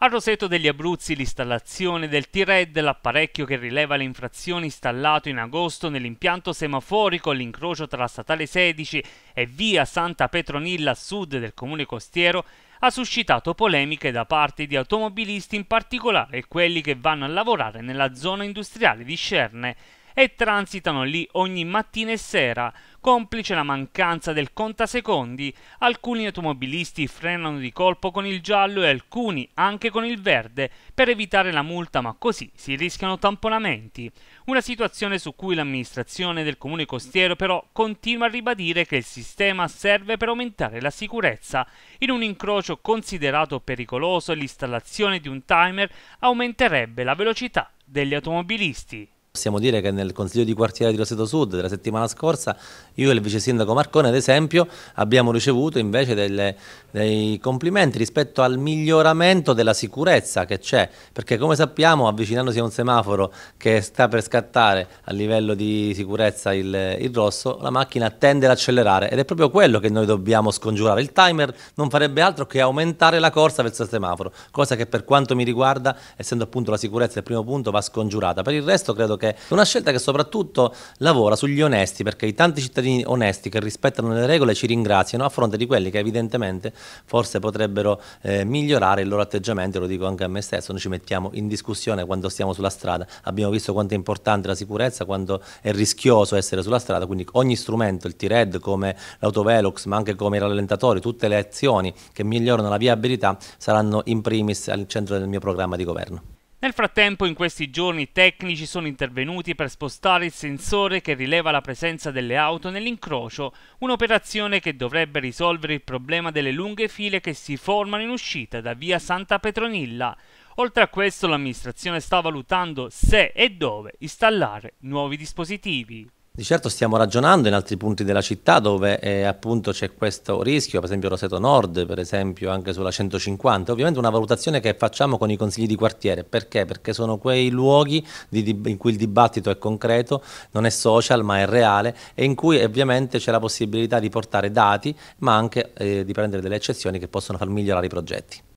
A Roseto degli Abruzzi l'installazione del T-RED, l'apparecchio che rileva le infrazioni installato in agosto nell'impianto semaforico all'incrocio tra la Statale 16 e via Santa Petronilla a sud del comune costiero, ha suscitato polemiche da parte di automobilisti, in particolare quelli che vanno a lavorare nella zona industriale di Scerne e transitano lì ogni mattina e sera. Complice la mancanza del contasecondi, alcuni automobilisti frenano di colpo con il giallo e alcuni anche con il verde per evitare la multa, ma così si rischiano tamponamenti. Una situazione su cui l'amministrazione del comune costiero però continua a ribadire che il sistema serve per aumentare la sicurezza. In un incrocio considerato pericoloso l'installazione di un timer aumenterebbe la velocità degli automobilisti possiamo dire che nel Consiglio di quartiere di Roseto Sud della settimana scorsa io e il vice sindaco Marcone ad esempio abbiamo ricevuto invece delle, dei complimenti rispetto al miglioramento della sicurezza che c'è perché come sappiamo avvicinandosi a un semaforo che sta per scattare a livello di sicurezza il, il rosso la macchina tende ad accelerare ed è proprio quello che noi dobbiamo scongiurare il timer non farebbe altro che aumentare la corsa verso il semaforo cosa che per quanto mi riguarda essendo appunto la sicurezza il primo punto va scongiurata per il resto credo che perché è una scelta che soprattutto lavora sugli onesti, perché i tanti cittadini onesti che rispettano le regole ci ringraziano a fronte di quelli che evidentemente forse potrebbero eh, migliorare il loro atteggiamento, lo dico anche a me stesso, noi ci mettiamo in discussione quando stiamo sulla strada, abbiamo visto quanto è importante la sicurezza, quanto è rischioso essere sulla strada, quindi ogni strumento, il T-Red come l'autovelox, ma anche come i rallentatori, tutte le azioni che migliorano la viabilità saranno in primis al centro del mio programma di governo. Nel frattempo in questi giorni i tecnici sono intervenuti per spostare il sensore che rileva la presenza delle auto nell'incrocio, un'operazione che dovrebbe risolvere il problema delle lunghe file che si formano in uscita da via Santa Petronilla. Oltre a questo l'amministrazione sta valutando se e dove installare nuovi dispositivi. Di certo stiamo ragionando in altri punti della città dove eh, appunto c'è questo rischio, per esempio Roseto Nord, per esempio anche sulla 150, ovviamente una valutazione che facciamo con i consigli di quartiere, perché? Perché sono quei luoghi di, in cui il dibattito è concreto, non è social ma è reale e in cui ovviamente c'è la possibilità di portare dati ma anche eh, di prendere delle eccezioni che possono far migliorare i progetti.